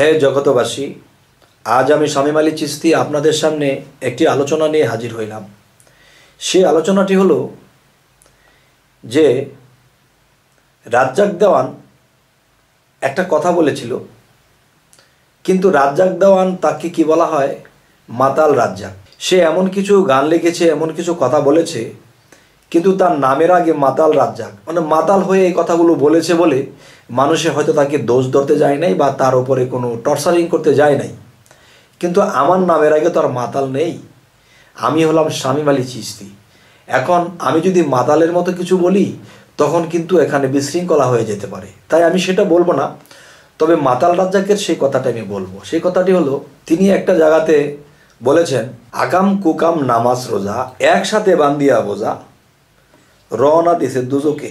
হে জগতবাসী আজ আমি স্বামী মালি চিস্তি আপনাদের সামনে একটি আলোচনা নিয়ে হাজির হইলাম সে আলোচনাটি হলো যে রাজ্জাক দেওয়ান একটা কথা বলেছিল কিন্তু রাজ্জাক দেওয়ান তাকে কি বলা হয় মাতাল রাজ্জাক সে এমন কিছু গান লিখেছে এমন কিছু কথা বলেছে কিন্তু তার নামের আগে মাতাল রাজ্জাক মানে মাতাল হয়ে এই কথাগুলো বলেছে বলে মানুষে হয়তো তাকে দোষ ধরতে যায় নাই বা তার ওপরে কোনো টর্চারিং করতে যায় নাই কিন্তু আমার নামের আগে তো আর মাতাল নেই আমি হলাম স্বামী মালি চিস্তি এখন আমি যদি মাতালের মতো কিছু বলি তখন কিন্তু এখানে বিশৃঙ্খলা হয়ে যেতে পারে তাই আমি সেটা বলবো না তবে মাতাল রাজ্জাকের সেই কথাটা আমি বলবো সেই কথাটি হলো তিনি একটা জায়গাতে বলেছেন আকাম কুকাম নামাজ রোজা একসাথে বান্দিয়া বোঝা রওনা দিয়েছে দুজোকে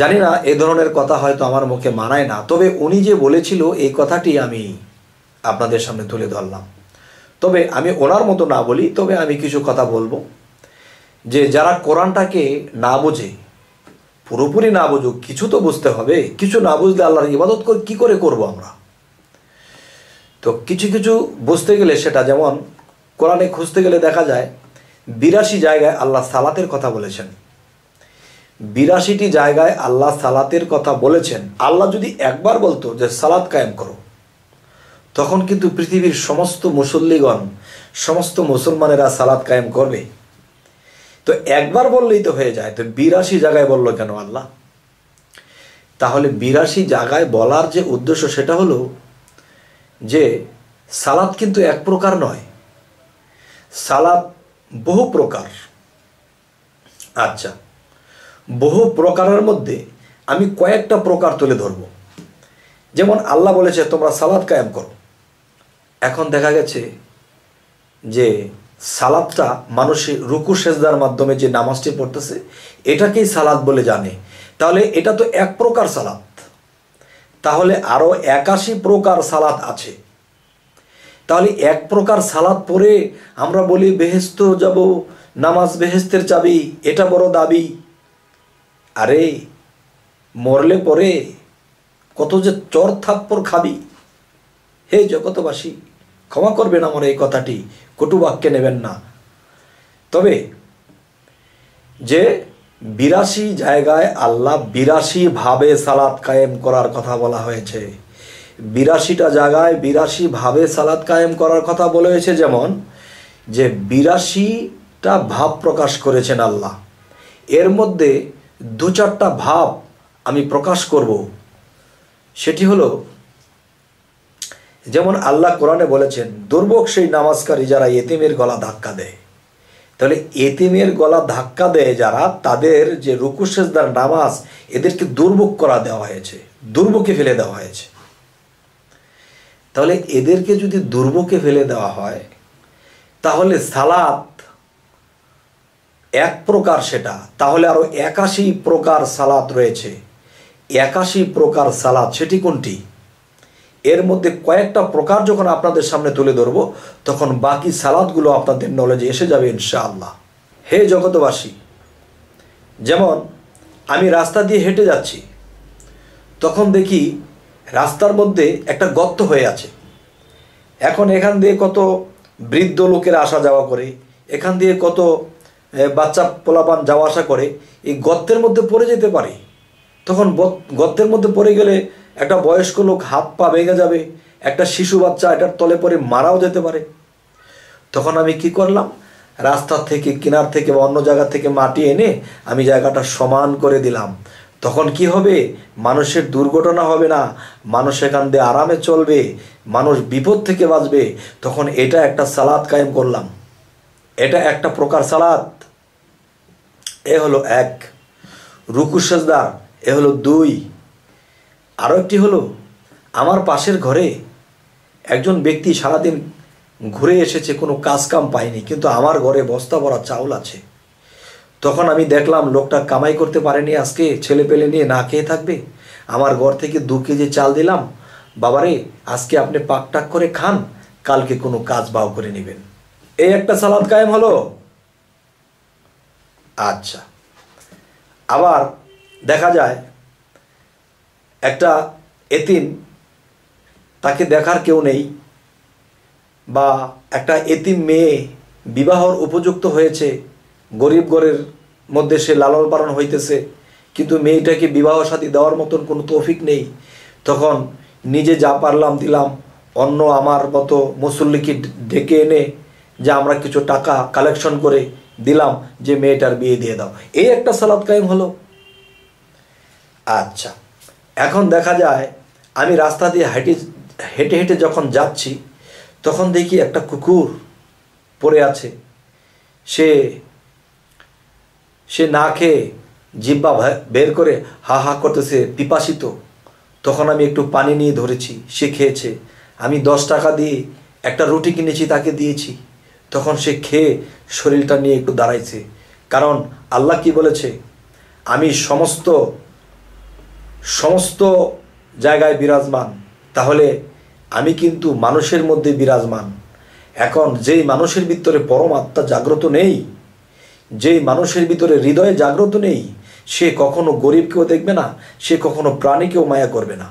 জানি না এ ধরনের কথা হয়তো আমার মুখে মানায় না তবে উনি যে বলেছিল এই কথাটি আমি আপনাদের সামনে তুলে ধরলাম তবে আমি ওনার মতো না বলি তবে আমি কিছু কথা বলবো যে যারা কোরআনটাকে না বোঝে পুরোপুরি না বুঝুক কিছু তো বুঝতে হবে কিছু না বুঝলে আল্লাহর ইবাদত করে কী করে করব আমরা তো কিছু কিছু বুঝতে গেলে সেটা যেমন কোরআনে খুঁজতে গেলে দেখা যায় বিরাশি জায়গায় আল্লাহ সালাতের কথা বলেছেন বিরাশিটি জায়গায় আল্লাহ সালাতের কথা বলেছেন আল্লাহ যদি একবার বলতো যে সালাত কায়েম করো তখন কিন্তু পৃথিবীর সমস্ত মুসল্লিগণ সমস্ত মুসলমানেরা সালাত কায়েম করবে তো একবার বললেই তো হয়ে যায় তো বিরাশি জায়গায় বলল কেন আল্লাহ তাহলে বিরাশি জায়গায় বলার যে উদ্দেশ্য সেটা হলো যে সালাত কিন্তু এক প্রকার নয় সালাত বহু প্রকার আচ্ছা বহু প্রকারের মধ্যে আমি কয়েকটা প্রকার তুলে ধরব যেমন আল্লাহ বলেছে তোমরা সালাদ কায়েম করো এখন দেখা গেছে যে সালাদটা মানুষের রুকু সেজদার মাধ্যমে যে নামাজটি পড়তেছে এটাকেই সালাদ বলে জানে তাহলে এটা তো এক প্রকার সালাদ তাহলে আরও একাশি প্রকার সালাদ আছে তাহলে এক প্রকার সালাদ পরে আমরা বলি বেহেস্ত যাব নামাজ বেহেস্তের চাবি এটা বড় দাবি আরে মরলে পরে কত যে চর থাপ্পর খাবি হে জগতবাসী ক্ষমা করবেন আমার এই কথাটি কটু বাক্যে নেবেন না তবে যে বিরাশি জায়গায় আল্লাহ বিরাশিভাবে সালাদ কায়েম করার কথা বলা হয়েছে বিরাশিটা জায়গায় বিরাশি ভাবে সালাদ কায়েম করার কথা বলে হয়েছে যেমন যে বিরাশিটা ভাব প্রকাশ করেছেন আল্লাহ এর মধ্যে দু চারটা ভাব আমি প্রকাশ করব সেটি হলো যেমন আল্লাহ কোরআনে বলেছেন দুর্ভোগ সেই নামাজকারী যারা এতিমের গলা ধাক্কা দেয় তাহলে এতিমের গলা ধাক্কা দেয় যারা তাদের যে রুকুশেষদার নামাজ এদেরকে দুর্ভোগ করা দেওয়া হয়েছে দুর্ভোগে ফেলে দেওয়া হয়েছে তাহলে এদেরকে যদি দুর্ভোগে ফেলে দেওয়া হয় তাহলে সালাত এক প্রকার সেটা তাহলে আরও একাশি প্রকার সালাত রয়েছে একাশি প্রকার সালাত সেটি কোনটি এর মধ্যে কয়েকটা প্রকার যখন আপনাদের সামনে তুলে ধরব তখন বাকি সালাদগুলো আপনাদের নলেজে এসে যাবে ইনশাআল্লাহ হে জগতবাসী যেমন আমি রাস্তা দিয়ে হেঁটে যাচ্ছি তখন দেখি রাস্তার মধ্যে একটা গর্ত হয়ে আছে এখন এখান দিয়ে কত বৃদ্ধ লোকেরা আসা যাওয়া করে এখান দিয়ে কত বাচ্চা পোলাপান যাওয়া আসা করে এই গর্তের মধ্যে পড়ে যেতে পারে তখন গর্তের মধ্যে পড়ে গেলে একটা বয়স্ক লোক হাত পা ভেঙে যাবে একটা শিশু বাচ্চা এটার তলে পরে মারাও যেতে পারে তখন আমি কি করলাম রাস্তা থেকে কিনার থেকে বা অন্য জায়গা থেকে মাটি এনে আমি জায়গাটা সমান করে দিলাম তখন কি হবে মানুষের দুর্ঘটনা হবে না মানুষ এখান দিয়ে আরামে চলবে মানুষ বিপদ থেকে বাঁচবে তখন এটা একটা সালাদ কায়েম করলাম এটা একটা প্রকার সালাদ এ হলো এক রুকু এ হলো দুই আরও একটি হলো আমার পাশের ঘরে একজন ব্যক্তি সারাদিন ঘুরে এসেছে কোনো কাজ কাম পায়নি কিন্তু আমার ঘরে বস্তা ভরা চাউল আছে তখন আমি দেখলাম লোকটা কামাই করতে পারেনি আজকে ছেলে পেলে নিয়ে না খেয়ে থাকবে আমার ঘর থেকে দু কেজি চাল দিলাম বাবারে আজকে আপনি পাকটাক করে খান কালকে কোনো কাজ বাও করে নেবেন এই একটা সালাদ কায়েম হলো আচ্ছা আবার দেখা যায় একটা এতিম তাকে দেখার কেউ নেই বা একটা এতিম মেয়ে বিবাহর উপযুক্ত হয়েছে গরিব ঘরের মধ্যে সে লালন পালন হইতেছে কিন্তু মেয়েটাকে বিবাহ সাথী দেওয়ার মতন কোনো তৌফিক নেই তখন নিজে যা পারলাম দিলাম অন্য আমার মতো মুসল্লিকে ডেকে এনে যে আমরা কিছু টাকা কালেকশন করে দিলাম যে মেয়েটার বিয়ে দিয়ে দাও এই একটা সালাদ কায়েম হলো আচ্ছা এখন দেখা যায় আমি রাস্তা দিয়ে হেঁটে হেঁটে হেঁটে যখন যাচ্ছি তখন দেখি একটা কুকুর পড়ে আছে সে সে না খেয়ে জিব্বা বের করে হা হা করতেছে পিপাসিত তখন আমি একটু পানি নিয়ে ধরেছি সে খেয়েছে আমি দশ টাকা দিয়ে একটা রুটি কিনেছি তাকে দিয়েছি তখন সে খেয়ে শরীরটা নিয়ে একটু দাঁড়াইছে কারণ আল্লাহ কি বলেছে আমি সমস্ত সমস্ত জায়গায় বিরাজমান তাহলে আমি কিন্তু মানুষের মধ্যে বিরাজমান এখন যেই মানুষের ভিতরে পরমাত্মা জাগ্রত নেই যে মানুষের ভিতরে হৃদয়ে জাগ্রত নেই সে কখনো গরিবকেও দেখবে না সে কখনো প্রাণীকেও মায়া করবে না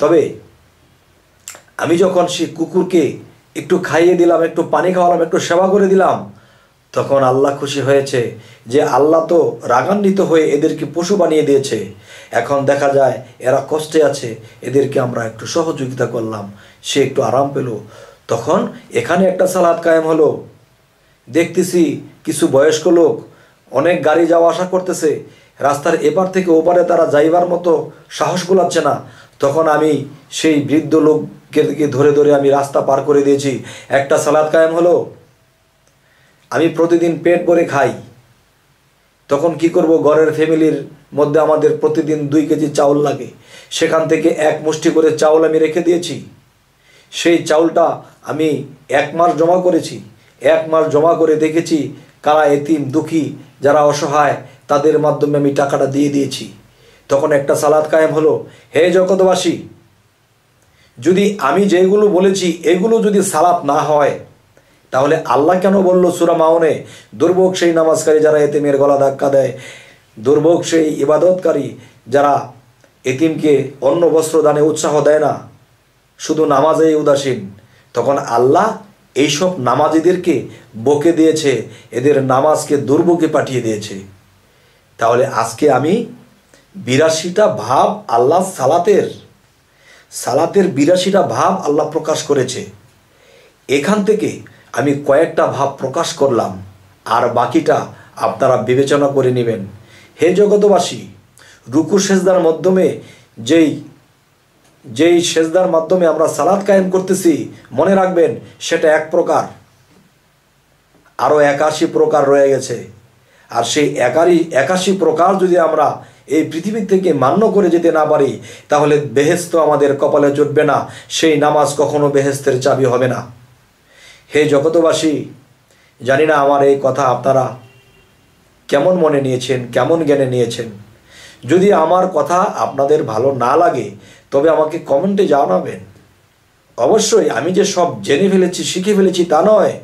তবে আমি যখন সে কুকুরকে একটু খাইয়ে দিলাম একটু পানি খাওয়ালাম একটু সেবা করে দিলাম তখন আল্লাহ খুশি হয়েছে যে আল্লাহ তো রাগান্বিত হয়ে এদেরকে পশু বানিয়ে দিয়েছে এখন দেখা যায় এরা কষ্টে আছে এদেরকে আমরা একটু সহযোগিতা করলাম সে একটু আরাম পেল তখন এখানে একটা সালাদ কায়েম হলো দেখতেছি কিছু বয়স্ক লোক অনেক গাড়ি যাওয়া আসা করতেছে রাস্তার এপার থেকে ওপারে তারা যাইবার মতো সাহস গুলাচ্ছে না তখন আমি সেই বৃদ্ধ লোককে ধরে ধরে আমি রাস্তা পার করে দিয়েছি একটা সালাদ কায়েম হলো আমি প্রতিদিন পেট ভরে খাই তখন কি করব ঘরের ফ্যামিলির মধ্যে আমাদের প্রতিদিন দুই কেজি চাউল লাগে সেখান থেকে এক মুষ্টি করে চাউল আমি রেখে দিয়েছি সেই চাউলটা আমি এক মাস জমা করেছি এক মাস জমা করে দেখেছি কারা এতিম দুঃখী যারা অসহায় তাদের মাধ্যমে আমি টাকাটা দিয়ে দিয়েছি তখন একটা সালাদ কায়েম হলো হে জগতবাসী যদি আমি যেগুলো বলেছি এগুলো যদি সালাপ না হয় তাহলে আল্লাহ কেন বলল সুরা মাওনে দুর্ভোগ সেই নামাজকারী যারা এতিমের গলা ধাক্কা দেয় দুর্ভোগ সেই ইবাদতকারী যারা এতিমকে অন্য বস্ত্র দানে উৎসাহ দেয় না শুধু নামাজেই উদাসীন তখন আল্লাহ এইসব নামাজিদেরকে বকে দিয়েছে এদের নামাজকে দুর্ভোগে পাঠিয়ে দিয়েছে তাহলে আজকে আমি বিরাশিটা ভাব আল্লাহ সালাতের সালাতের বিরাশিটা ভাব আল্লাহ প্রকাশ করেছে এখান থেকে আমি কয়েকটা ভাব প্রকাশ করলাম আর বাকিটা আপনারা বিবেচনা করে নেবেন হে জগতবাসী রুকু সেজদার মাধ্যমে যেই যেই সেজদার মাধ্যমে আমরা সালাদ কায়েম করতেছি মনে রাখবেন সেটা এক প্রকার আরও একাশি প্রকার রয়ে গেছে আর সেই একারি একাশি প্রকার যদি আমরা এই পৃথিবী থেকে মান্য করে যেতে না পারি তাহলে বেহেস্ত আমাদের কপালে জুটবে না সেই নামাজ কখনো বেহেস্তের চাবি হবে না হে জগতবাসী জানি না আমার এই কথা আপনারা কেমন মনে নিয়েছেন কেমন জ্ঞানে নিয়েছেন যদি আমার কথা আপনাদের ভালো না লাগে তবে আমাকে কমেন্টে জানাবেন অবশ্যই আমি যে সব জেনে ফেলেছি শিখে ফেলেছি তা নয়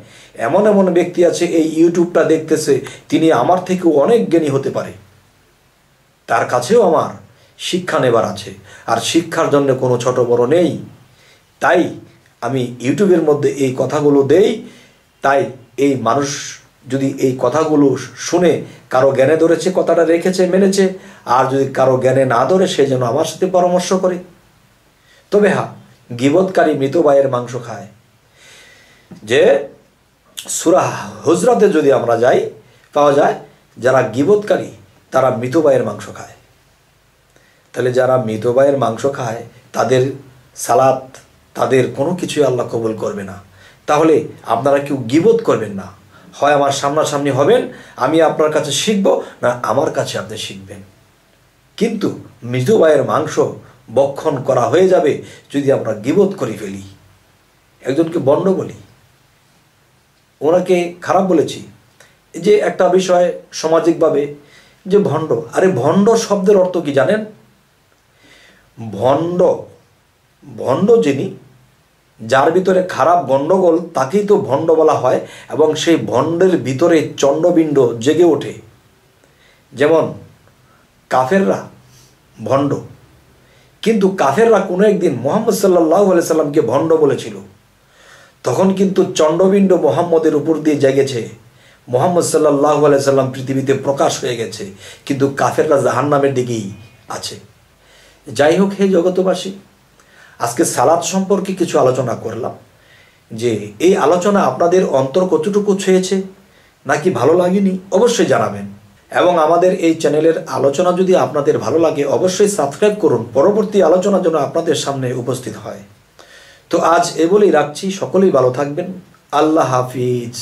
এমন এমন ব্যক্তি আছে এই ইউটিউবটা দেখতেছে তিনি আমার থেকেও অনেক জ্ঞানী হতে পারে তার কাছেও আমার শিক্ষা নেবার আছে আর শিক্ষার জন্য কোনো ছোট বড় নেই তাই আমি ইউটিউবের মধ্যে এই কথাগুলো দেই তাই এই মানুষ যদি এই কথাগুলো শুনে কারো জ্ঞানে ধরেছে কথাটা রেখেছে মেনেছে আর যদি কারো জ্ঞানে না ধরে সে যেন আমার সাথে পরামর্শ করে তবে হা গিবৎকারী মৃত ভাইয়ের মাংস খায় যে সুরা হজরাতে যদি আমরা যাই পাওয়া যায় যারা গিবৎকারী তারা মৃত ভাইয়ের মাংস খায় তাহলে যারা মৃত ভাইয়ের মাংস খায় তাদের সালাত তাদের কোনো কিছুই আল্লাহ কবুল করবে না তাহলে আপনারা কেউ গিবোধ করবেন না হয় আমার সামনাসামনি হবেন আমি আপনার কাছে শিখব না আমার কাছে আপনি শিখবেন কিন্তু মৃদু মাংস বক্ষণ করা হয়ে যাবে যদি আমরা গিবোধ করে ফেলি একজনকে বন্ড বলি ওনাকে খারাপ বলেছি যে একটা বিষয় সামাজিকভাবে যে ভণ্ড আরে ভণ্ড শব্দের অর্থ কি জানেন ভণ্ড ভণ্ড যিনি যার ভিতরে খারাপ গণ্ডগোল তাকেই তো ভণ্ড বলা হয় এবং সেই ভণ্ডের ভিতরে চণ্ডবিণ্ড জেগে ওঠে যেমন কাফেররা ভণ্ড কিন্তু কাফেররা কোনো একদিন মোহাম্মদ সাল্লাহ সাল্লামকে ভণ্ড বলেছিল তখন কিন্তু চণ্ডবিণ্ড মোহাম্মদের উপর দিয়ে জেগেছে মোহাম্মদ সাল্লাহ সাল্লাম পৃথিবীতে প্রকাশ হয়ে গেছে কিন্তু কাফেররা জাহান্নামের দিকেই আছে যাই হোক হে জগতবাসী আজকে সালাদ সম্পর্কে কিছু আলোচনা করলাম যে এই আলোচনা আপনাদের অন্তর কতটুকু ছুঁয়েছে নাকি ভালো লাগেনি অবশ্যই জানাবেন এবং আমাদের এই চ্যানেলের আলোচনা যদি আপনাদের ভালো লাগে অবশ্যই সাবস্ক্রাইব করুন পরবর্তী আলোচনা যেন আপনাদের সামনে উপস্থিত হয় তো আজ এ বলেই রাখছি সকলেই ভালো থাকবেন আল্লাহ হাফিজ